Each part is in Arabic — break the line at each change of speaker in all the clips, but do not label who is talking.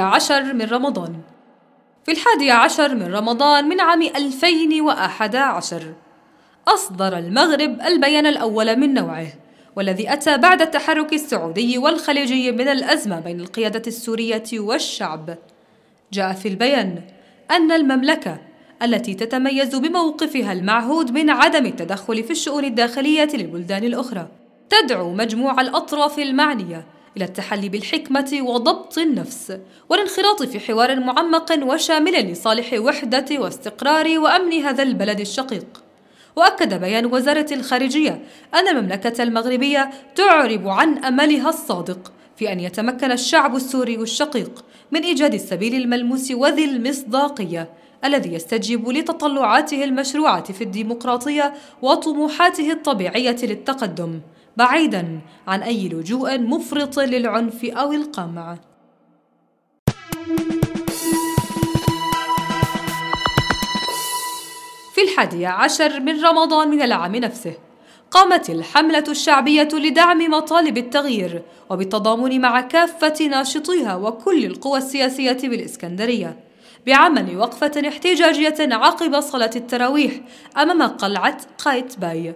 عشر من رمضان في الحادي عشر من رمضان من عام 2011 أصدر المغرب البيان الأول من نوعه والذي أتى بعد التحرك السعودي والخليجي من الأزمة بين القيادة السورية والشعب جاء في البيان أن المملكة التي تتميز بموقفها المعهود من عدم التدخل في الشؤون الداخلية للبلدان الأخرى تدعو مجموع الأطراف المعنية إلى التحلي بالحكمة وضبط النفس والانخراط في حوار معمق وشامل لصالح وحدة واستقرار وأمن هذا البلد الشقيق وأكد بيان وزارة الخارجية أن المملكة المغربية تعرب عن أملها الصادق في أن يتمكن الشعب السوري الشقيق من إيجاد السبيل الملموس وذي المصداقية الذي يستجيب لتطلعاته المشروعة في الديمقراطية وطموحاته الطبيعية للتقدم بعيدا عن أي لجوء مفرط للعنف أو القمع في الحادي عشر من رمضان من العام نفسه قامت الحملة الشعبية لدعم مطالب التغيير وبالتضامن مع كافة ناشطيها وكل القوى السياسية بالإسكندرية بعمل وقفة احتجاجية عقب صلاة التراويح أمام قلعة قايت باي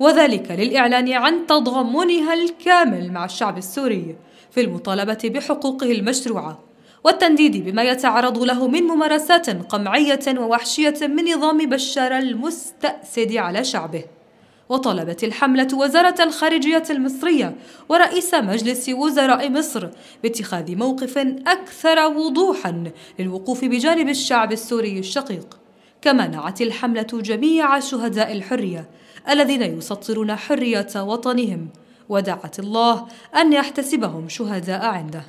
وذلك للإعلان عن تضامنها الكامل مع الشعب السوري في المطالبة بحقوقه المشروعة والتنديد بما يتعرض له من ممارسات قمعية ووحشية من نظام بشار المستأسد على شعبه وطلبت الحملة وزارة الخارجية المصرية ورئيس مجلس وزراء مصر باتخاذ موقف أكثر وضوحا للوقوف بجانب الشعب السوري الشقيق كما نعت الحملة جميع شهداء الحرية الذين يسطرون حرية وطنهم ودعت الله أن يحتسبهم شهداء عنده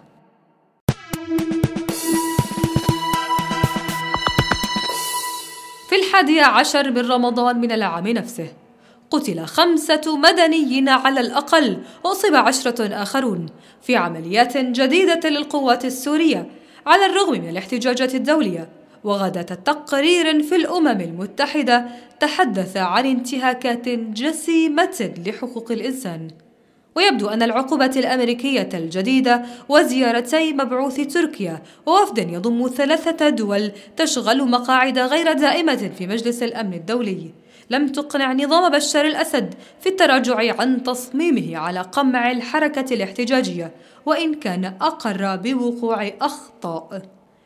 في الحادي عشر من رمضان من العام نفسه قتل خمسة مدنيين على الأقل أصيب عشرة آخرون في عمليات جديدة للقوات السورية على الرغم من الاحتجاجات الدولية وغدا تقرير في الأمم المتحدة تحدث عن انتهاكات جسيمة لحقوق الإنسان ويبدو أن العقوبة الأمريكية الجديدة وزيارتي مبعوث تركيا ووفد يضم ثلاثة دول تشغل مقاعد غير دائمة في مجلس الأمن الدولي لم تقنع نظام بشار الأسد في التراجع عن تصميمه على قمع الحركة الاحتجاجية وإن كان أقر بوقوع أخطاء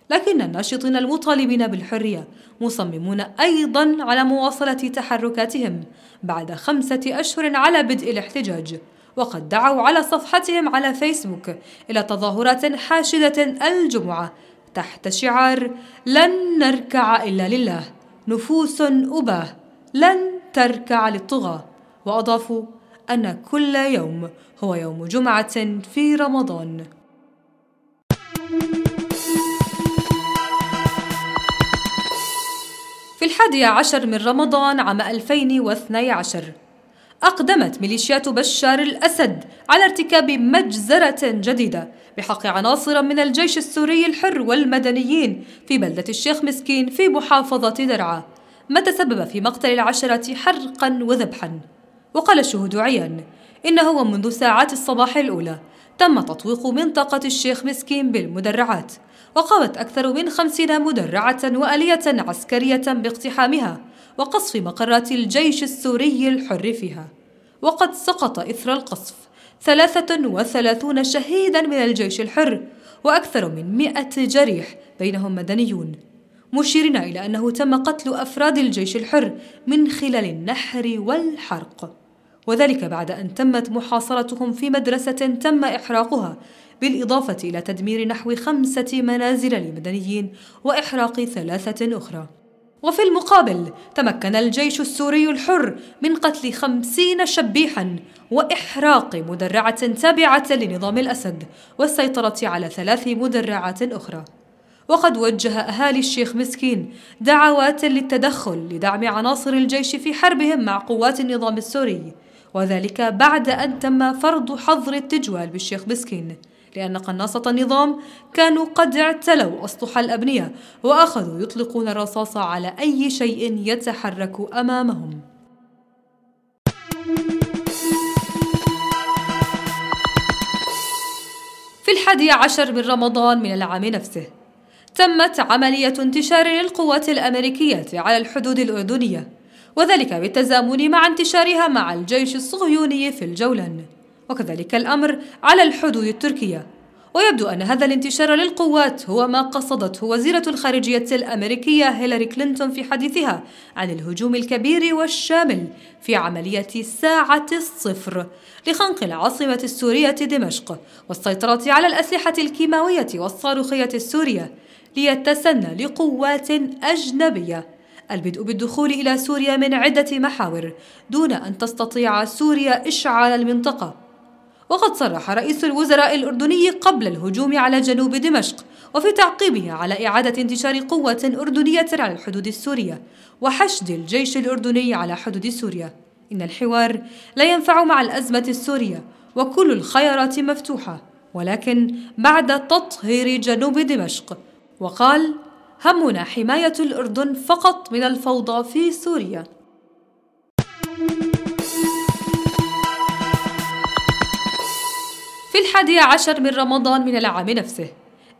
لكن الناشطين المطالبين بالحرية مصممون أيضا على مواصلة تحركاتهم بعد خمسة أشهر على بدء الاحتجاج وقد دعوا على صفحتهم على فيسبوك إلى تظاهرات حاشدة الجمعة تحت شعار لن نركع إلا لله نفوس أباه لن تركع للطغاة وأضافوا أن كل يوم هو يوم جمعة في رمضان thank you في الحادي عشر من رمضان عام 2012 أقدمت ميليشيات بشار الأسد على ارتكاب مجزرة جديدة بحق عناصر من الجيش السوري الحر والمدنيين في بلدة الشيخ مسكين في محافظة درعا ما تسبب في مقتل العشرة حرقا وذبحا وقال الشهود عيان إنه ومنذ ساعات الصباح الأولى تم تطويق منطقة الشيخ مسكين بالمدرعات وقامت أكثر من خمسين مدرعة وآلية عسكرية باقتحامها وقصف مقرات الجيش السوري الحر فيها وقد سقط إثر القصف 33 شهيدا من الجيش الحر وأكثر من 100 جريح بينهم مدنيون مشيرين إلى أنه تم قتل أفراد الجيش الحر من خلال النحر والحرق وذلك بعد أن تمت محاصرتهم في مدرسة تم إحراقها بالإضافة إلى تدمير نحو خمسة منازل لمدنيين وإحراق ثلاثة أخرى وفي المقابل تمكن الجيش السوري الحر من قتل خمسين شبيحا وإحراق مدرعة تابعة لنظام الأسد والسيطرة على ثلاث مدرعات أخرى وقد وجه أهالي الشيخ مسكين دعوات للتدخل لدعم عناصر الجيش في حربهم مع قوات النظام السوري وذلك بعد أن تم فرض حظر التجوال بالشيخ بسكين لأن قناصة النظام كانوا قد اعتلوا أسطح الأبنية وأخذوا يطلقون الرصاص على أي شيء يتحرك أمامهم في الحادي عشر من رمضان من العام نفسه تمت عملية انتشار للقوات الأمريكية على الحدود الأردنية وذلك بالتزامن مع انتشارها مع الجيش الصهيوني في الجولان وكذلك الأمر على الحدود التركية ويبدو أن هذا الانتشار للقوات هو ما قصدته وزيرة الخارجية الأمريكية هيلاري كلينتون في حديثها عن الهجوم الكبير والشامل في عملية ساعة الصفر لخنق العاصمة السورية دمشق والسيطرة على الأسلحة الكيماوية والصاروخية السورية ليتسنى لقوات أجنبية البدء بالدخول إلى سوريا من عدة محاور دون أن تستطيع سوريا إشعال المنطقة وقد صرح رئيس الوزراء الأردني قبل الهجوم على جنوب دمشق وفي تعقيبه على إعادة انتشار قوة أردنية على الحدود السورية وحشد الجيش الأردني على حدود سوريا إن الحوار لا ينفع مع الأزمة السورية وكل الخيارات مفتوحة ولكن بعد تطهير جنوب دمشق وقال همنا حماية الأردن فقط من الفوضى في سوريا في الحادي عشر من رمضان من العام نفسه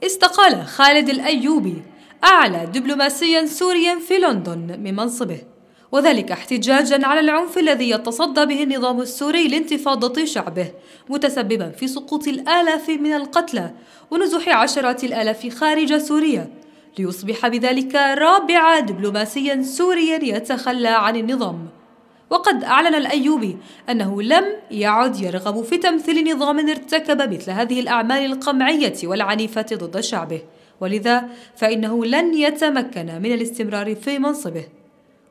استقال خالد الأيوبي أعلى دبلوماسيا سوريا في لندن من منصبه وذلك احتجاجا على العنف الذي يتصدى به النظام السوري لانتفاضة شعبه متسببا في سقوط الآلاف من القتلى ونزوح عشرات الآلاف خارج سوريا ليصبح بذلك رابع دبلوماسيا سوريا يتخلى عن النظام وقد أعلن الأيوبي أنه لم يعد يرغب في تمثيل نظام ارتكب مثل هذه الأعمال القمعية والعنيفة ضد شعبه ولذا فإنه لن يتمكن من الاستمرار في منصبه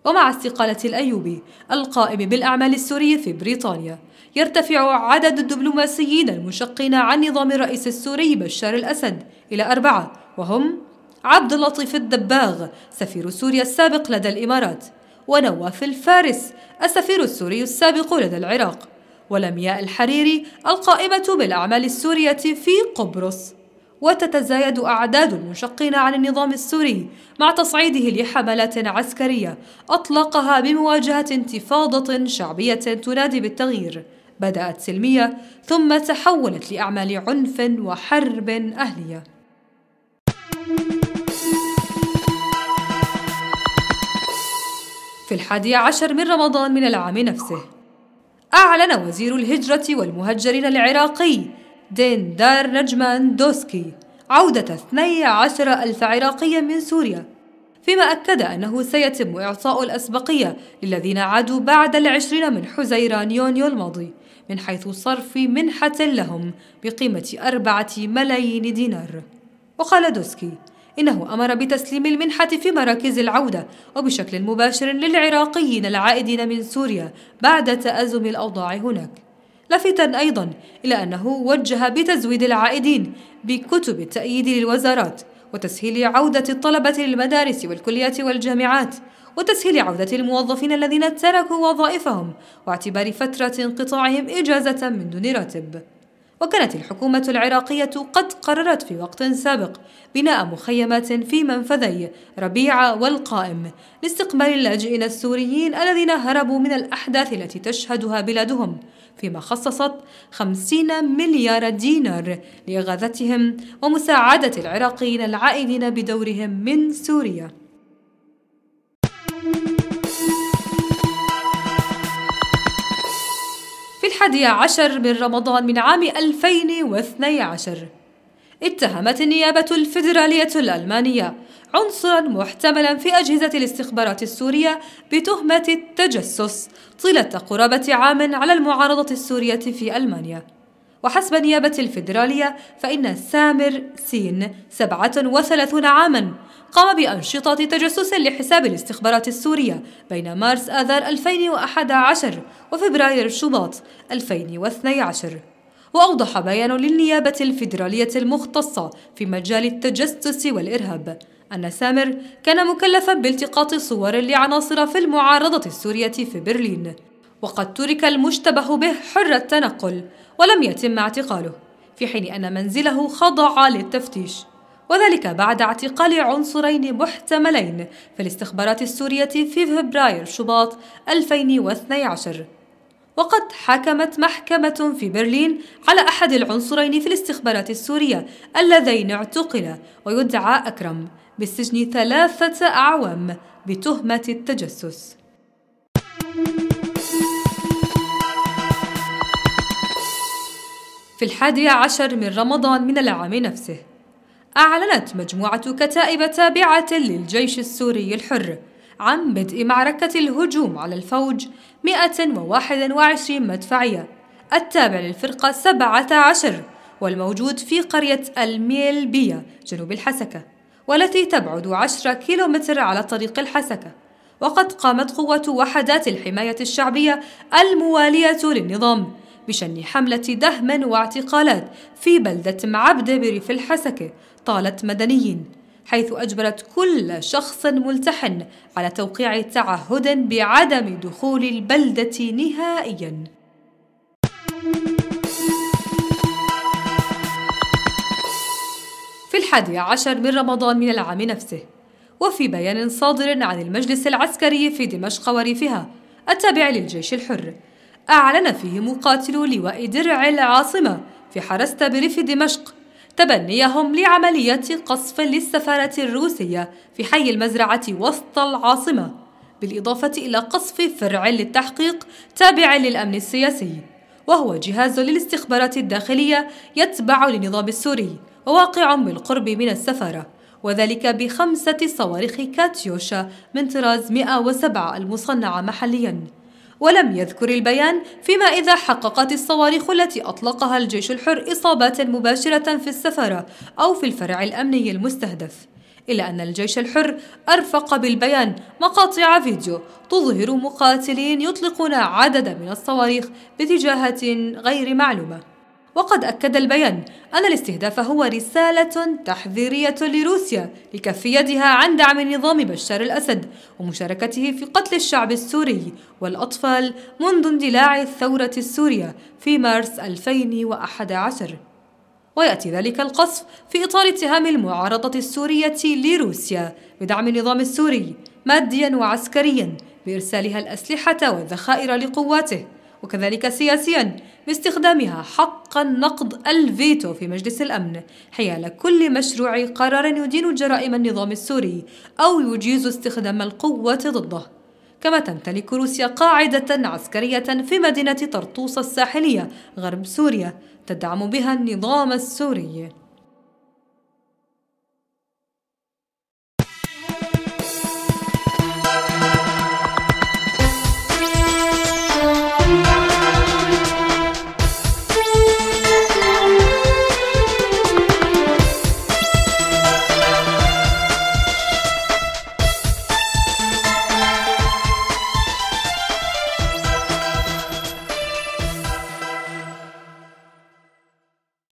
ومع استقالة الأيوبي القائم بالأعمال السورية في بريطانيا يرتفع عدد الدبلوماسيين المنشقين عن نظام الرئيس السوري بشار الأسد إلى أربعة وهم عبد اللطيف الدباغ سفير سوريا السابق لدى الإمارات ونواف الفارس السفير السوري السابق لدى العراق ولمياء الحريري القائمة بالأعمال السورية في قبرص وتتزايد أعداد المنشقين عن النظام السوري مع تصعيده لحملات عسكرية أطلقها بمواجهة انتفاضة شعبية تنادي بالتغيير بدأت سلمية ثم تحولت لأعمال عنف وحرب أهلية في الحادي عشر من رمضان من العام نفسه أعلن وزير الهجرة والمهجرين العراقي دين دار نجمان دوسكي عودة 12 ألف عراقي من سوريا فيما أكد أنه سيتم إعطاء الأسبقية للذين عادوا بعد العشرين من حزيران يونيو الماضي من حيث صرف منحة لهم بقيمة أربعة ملايين دينار وقال دوسكي إنه أمر بتسليم المنحة في مراكز العودة وبشكل مباشر للعراقيين العائدين من سوريا بعد تأزم الأوضاع هناك لافتا أيضا إلى أنه وجه بتزويد العائدين بكتب التأييد للوزارات وتسهيل عودة الطلبة للمدارس والكليات والجامعات وتسهيل عودة الموظفين الذين تركوا وظائفهم واعتبار فترة انقطاعهم إجازة من دون راتب وكانت الحكومة العراقية قد قررت في وقت سابق بناء مخيمات في منفذي ربيعة والقائم لاستقبال اللاجئين السوريين الذين هربوا من الأحداث التي تشهدها بلادهم فيما خصصت 50 مليار دينار لإغاثتهم ومساعدة العراقيين العائدين بدورهم من سوريا الحادي عشر من رمضان من عام 2012 اتهمت النيابة الفيدرالية الألمانية عنصرا محتملا في أجهزة الاستخبارات السورية بتهمة التجسس طيلة قرابة عام على المعارضة السورية في ألمانيا وحسب النيابة الفيدرالية فإن سامر سين 37 عاما قام بأنشطة تجسس لحساب الاستخبارات السورية بين مارس آذار 2011 وفبراير شباط 2012 وأوضح بيان للنيابة الفيدرالية المختصة في مجال التجسس والإرهاب أن سامر كان مكلفا بالتقاط صور لعناصر في المعارضة السورية في برلين وقد ترك المشتبه به حر التنقل ولم يتم اعتقاله في حين أن منزله خضع للتفتيش وذلك بعد اعتقال عنصرين محتملين في الاستخبارات السورية في فبراير شباط 2012 وقد حكمت محكمة في برلين على أحد العنصرين في الاستخبارات السورية اللذين اعتقلا ويدعى أكرم بالسجن ثلاثة أعوام بتهمة التجسس. في الحادي عشر من رمضان من العام نفسه أعلنت مجموعة كتائب تابعة للجيش السوري الحر عن بدء معركة الهجوم على الفوج 121 مدفعية التابع للفرقة 17 والموجود في قرية الميلبية جنوب الحسكة والتي تبعد 10 كيلومتر على طريق الحسكة وقد قامت قوة وحدات الحماية الشعبية الموالية للنظام بشن حملة دهم واعتقالات في بلدة معبدة بريف الحسكة طالت مدنيين حيث أجبرت كل شخص ملتحن على توقيع تعهد بعدم دخول البلدة نهائياً في الحادي عشر من رمضان من العام نفسه وفي بيان صادر عن المجلس العسكري في دمشق وريفها التابع للجيش الحر أعلن فيه مقاتلو لواء درع العاصمة في حرست بريف دمشق تبنيهم لعملية قصف للسفارة الروسية في حي المزرعة وسط العاصمة بالإضافة إلى قصف فرع للتحقيق تابع للأمن السياسي وهو جهاز للاستخبارات الداخلية يتبع للنظام السوري وواقع بالقرب من السفارة وذلك بخمسة صواريخ كاتيوشا من طراز 107 المصنعة محلياً ولم يذكر البيان فيما إذا حققت الصواريخ التي أطلقها الجيش الحر إصابات مباشرة في السفارة أو في الفرع الأمني المستهدف إلا أن الجيش الحر أرفق بالبيان مقاطع فيديو تظهر مقاتلين يطلقون عددا من الصواريخ باتجاهات غير معلومه وقد أكد البيان أن الاستهداف هو رسالة تحذيرية لروسيا لكف يدها عن دعم نظام بشار الأسد ومشاركته في قتل الشعب السوري والأطفال منذ اندلاع الثورة السورية في مارس 2011 ويأتي ذلك القصف في إطار اتهام المعارضة السورية لروسيا بدعم النظام السوري ماديا وعسكريا بإرسالها الأسلحة والذخائر لقواته وكذلك سياسيا باستخدامها حق نقض الفيتو في مجلس الأمن حيال كل مشروع قرار يدين جرائم النظام السوري أو يجيز استخدام القوة ضده كما تمتلك روسيا قاعدة عسكرية في مدينة طرطوس الساحلية غرب سوريا تدعم بها النظام السوري